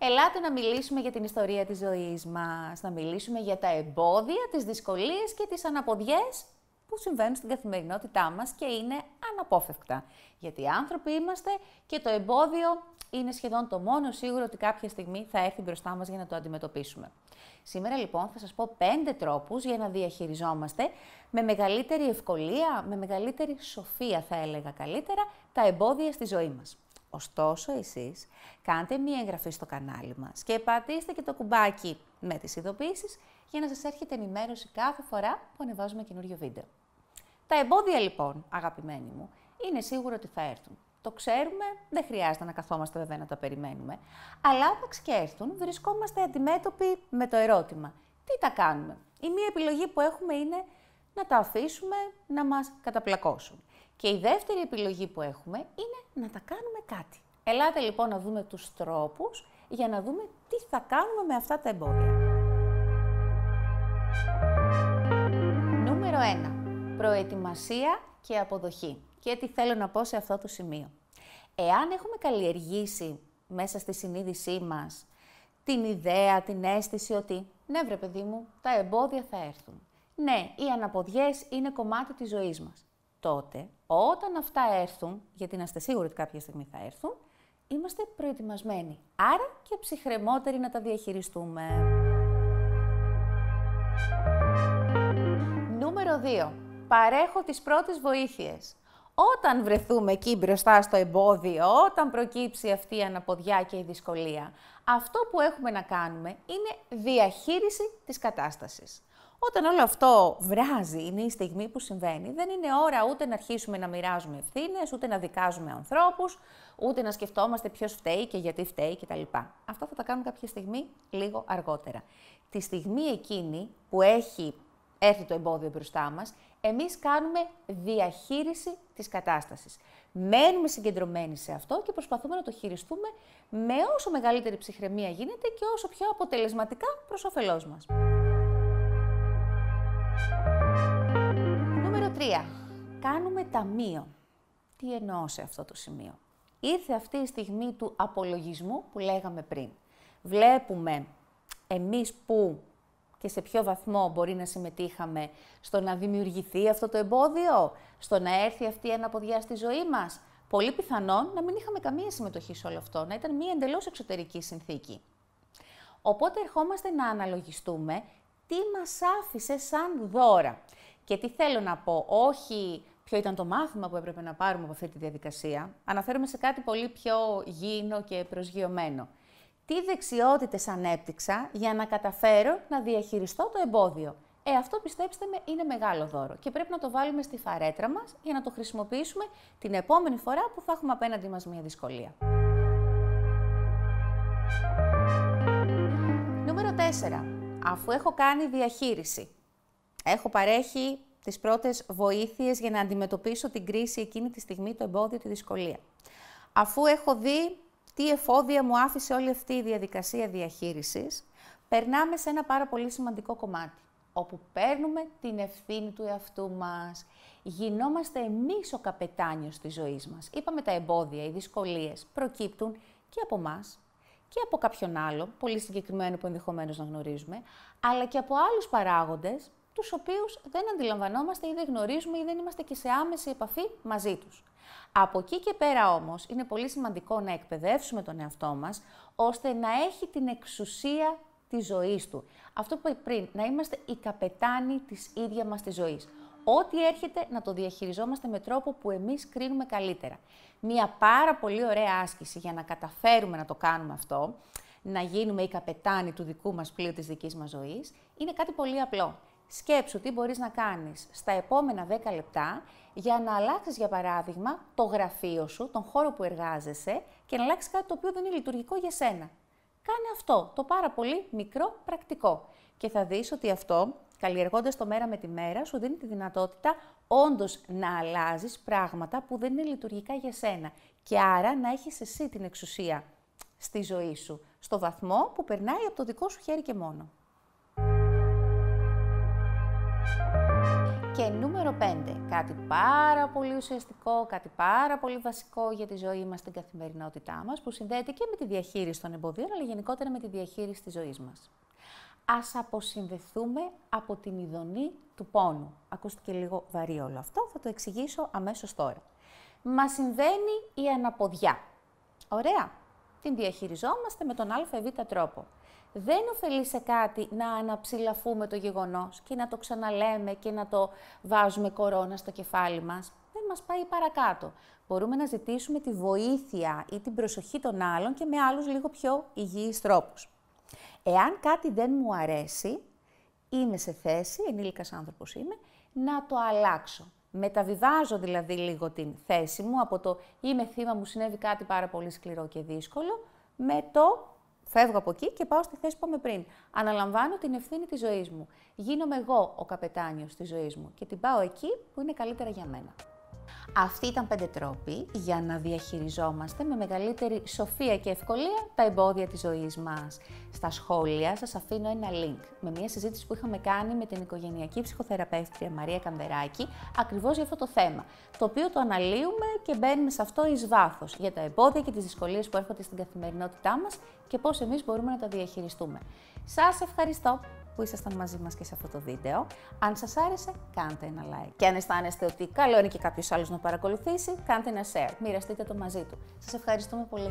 Ελάτε να μιλήσουμε για την ιστορία της ζωής μας, να μιλήσουμε για τα εμπόδια, τις δυσκολίες και τις αναποδιές που συμβαίνουν στην καθημερινότητά μας και είναι αναπόφευκτα. Γιατί άνθρωποι είμαστε και το εμπόδιο είναι σχεδόν το μόνο σίγουρο ότι κάποια στιγμή θα έρθει μπροστά μας για να το αντιμετωπίσουμε. Σήμερα λοιπόν θα σας πω πέντε τρόπους για να διαχειριζόμαστε με μεγαλύτερη ευκολία, με μεγαλύτερη σοφία θα έλεγα καλύτερα, τα εμπόδια στη ζωή μας. Ωστόσο, εσείς κάντε μία εγγραφή στο κανάλι μας και πατήστε και το κουμπάκι με τις ειδοποίησεις για να σας έρχεται ενημέρωση κάθε φορά που ανεβάζουμε καινούριο βίντεο. Τα εμπόδια λοιπόν, αγαπημένοι μου, είναι σίγουρο ότι θα έρθουν. Το ξέρουμε, δεν χρειάζεται να καθόμαστε βέβαια να τα περιμένουμε. Αλλά όταν και έρθουν, βρισκόμαστε αντιμέτωποι με το ερώτημα. Τι τα κάνουμε. Η μία επιλογή που έχουμε είναι να τα αφήσουμε να μας καταπλακώσουν. Και η δεύτερη επιλογή που έχουμε είναι να τα κάνουμε κάτι. Ελάτε λοιπόν να δούμε τους τρόπους για να δούμε τι θα κάνουμε με αυτά τα εμπόδια. Νούμερο 1. Προετοιμασία και αποδοχή. Και τι θέλω να πω σε αυτό το σημείο. Εάν έχουμε καλλιεργήσει μέσα στη συνείδησή μας την ιδέα, την αίσθηση ότι ναι βρε παιδί μου, τα εμπόδια θα έρθουν. Ναι, οι αναποδιές είναι κομμάτι της ζωής μας τότε όταν αυτά έρθουν, γιατί να είστε σίγουροι ότι κάποια στιγμή θα έρθουν, είμαστε προετοιμασμένοι. Άρα και ψυχρεμότεροι να τα διαχειριστούμε. Νούμερο 2. Παρέχω τις πρώτες βοήθειες. Όταν βρεθούμε εκεί μπροστά στο εμπόδιο, όταν προκύψει αυτή η αναποδιά και η δυσκολία, αυτό που έχουμε να κάνουμε είναι διαχείριση της κατάστασης. Όταν όλο αυτό βράζει, είναι η στιγμή που συμβαίνει, δεν είναι ώρα ούτε να αρχίσουμε να μοιράζουμε ευθύνες, ούτε να δικάζουμε ανθρώπους, ούτε να σκεφτόμαστε ποιος φταίει και γιατί φταίει κτλ. Αυτά θα τα κάνουμε κάποια στιγμή λίγο αργότερα. Τη στιγμή εκείνη που έχει έρθει το εμπόδιο μπροστά μας, εμείς κάνουμε διαχείριση της κατάστασης. Μένουμε συγκεντρωμένοι σε αυτό και προσπαθούμε να το χειριστούμε με όσο μεγαλύτερη ψυχραιμία γίνεται και όσο πιο αποτελεσματικά προς όφελός μας. 3. Κάνουμε ταμείο. Τι εννοώ σε αυτό το σημείο. Ήρθε αυτή η στιγμή του απολογισμού που λέγαμε πριν. Βλέπουμε εμείς που και σε ποιο βαθμό μπορεί να συμμετείχαμε στο να δημιουργηθεί αυτό το εμπόδιο, στο να έρθει αυτή η αναποδιά στη ζωή μας. Πολύ πιθανόν να μην είχαμε καμία συμμετοχή σε όλο αυτό, να ήταν μία εντελώς εξωτερική συνθήκη. Οπότε ερχόμαστε να αναλογιστούμε τι μας άφησε σαν δώρα. Και τι θέλω να πω, όχι ποιο ήταν το μάθημα που έπρεπε να πάρουμε από αυτή τη διαδικασία, αναφέρομαι σε κάτι πολύ πιο γήινο και προσγειωμένο. Τι δεξιότητες ανέπτυξα για να καταφέρω να διαχειριστώ το εμπόδιο. Ε, αυτό πιστέψτε με είναι μεγάλο δώρο και πρέπει να το βάλουμε στη φαρέτρα μας για να το χρησιμοποιήσουμε την επόμενη φορά που θα έχουμε απέναντι μας μια δυσκολία. Νούμερο 4. Αφού έχω κάνει διαχείριση Έχω παρέχει τις πρώτες βοήθειες για να αντιμετωπίσω την κρίση εκείνη τη στιγμή, το εμπόδιο, τη δυσκολία. Αφού έχω δει τι εφόδια μου άφησε όλη αυτή η διαδικασία διαχείρισης. περνάμε σε ένα πάρα πολύ σημαντικό κομμάτι, όπου παίρνουμε την ευθύνη του εαυτού μας, γινόμαστε εμείς ο καπετάνιος της ζωής μας. Είπαμε τα εμπόδια, οι δυσκολίες προκύπτουν και από εμά και από κάποιον άλλο, πολύ συγκεκριμένο που ενδεχομένως να γνωρίζουμε, αλλά και από άλλους παράγοντες τους οποίους δεν αντιλαμβανόμαστε ή δεν γνωρίζουμε ή δεν είμαστε και σε άμεση επαφή μαζί τους. Από εκεί και πέρα όμως, είναι πολύ σημαντικό να εκπαιδεύσουμε τον εαυτό μας ώστε να έχει την εξουσία της ζωής του. Αυτό που είπα πριν, να είμαστε οι καπετάνοι της ίδια μας της ζωής. Ό,τι έρχεται να το διαχειριζόμαστε με τρόπο που εμείς κρίνουμε καλύτερα. Μία πάρα πολύ ωραία άσκηση για να καταφέρουμε να το κάνουμε αυτό, να γίνουμε οι καπετάνοι του δικού μας πλοίου της δικής μας ζωής, είναι κάτι πολύ απλό. Σκέψου τι μπορείς να κάνεις στα επόμενα 10 λεπτά για να αλλάξεις, για παράδειγμα, το γραφείο σου, τον χώρο που εργάζεσαι και να αλλάξεις κάτι το οποίο δεν είναι λειτουργικό για σένα. Κάνε αυτό, το πάρα πολύ μικρό πρακτικό. Και θα δεις ότι αυτό, καλλιεργώντας το μέρα με τη μέρα, σου δίνει τη δυνατότητα όντως να αλλάζεις πράγματα που δεν είναι λειτουργικά για σένα. Και άρα να έχεις εσύ την εξουσία στη ζωή σου, στο βαθμό που περνάει από το δικό σου χέρι και μόνο. Και νούμερο 5, κάτι πάρα πολύ ουσιαστικό, κάτι πάρα πολύ βασικό για τη ζωή μας, την καθημερινότητά μας, που συνδέεται και με τη διαχείριση των εμποδίων, αλλά γενικότερα με τη διαχείριση της ζωής μας. Ας αποσυνδεθούμε από την ειδονή του πόνου. Ακούστηκε λίγο βαρύ όλο αυτό, θα το εξηγήσω αμέσως τώρα. Μας συμβαίνει η αναποδιά. Ωραία. Την διαχειριζόμαστε με τον ΑΒ τρόπο δεν ωφελεί σε κάτι να αναψηλαφούμε το γεγονός και να το ξαναλέμε και να το βάζουμε κορώνα στο κεφάλι μας. Δεν μας πάει παρακάτω. Μπορούμε να ζητήσουμε τη βοήθεια ή την προσοχή των άλλων και με άλλους λίγο πιο υγιείς τρόπους. Εάν κάτι δεν μου αρέσει, είμαι σε θέση, ενήλικας άνθρωπος είμαι, να το αλλάξω. Μεταβιβάζω δηλαδή λίγο την θέση μου από το «είμαι θύμα μου, συνέβη κάτι πάρα πολύ σκληρό και δύσκολο» με το Φεύγω από εκεί και πάω στη θέση που είπαμε πριν. Αναλαμβάνω την ευθύνη της ζωής μου. Γίνομαι εγώ ο καπετάνιος της ζωής μου και την πάω εκεί που είναι καλύτερα για μένα. Αυτοί ήταν πέντε τρόποι για να διαχειριζόμαστε με μεγαλύτερη σοφία και ευκολία τα εμπόδια της ζωής μας. Στα σχόλια σας αφήνω ένα link με μια συζήτηση που είχαμε κάνει με την οικογενειακή ψυχοθεραπεύτρια Μαρία Καμπεράκη ακριβώς για αυτό το θέμα, το οποίο το αναλύουμε και μπαίνουμε σε αυτό εις βάθος για τα εμπόδια και τις δυσκολίες που έρχονται στην καθημερινότητά μας και πώς εμείς μπορούμε να τα διαχειριστούμε. Σας ευχαριστώ! που ήσασταν μαζί μας και σε αυτό το βίντεο. Αν σας άρεσε, κάντε ένα like. Και αν αισθάνεστε ότι καλό είναι και κάποιος άλλος να παρακολουθήσει, κάντε ένα share. Μοιραστείτε το μαζί του. Σας ευχαριστούμε πολύ.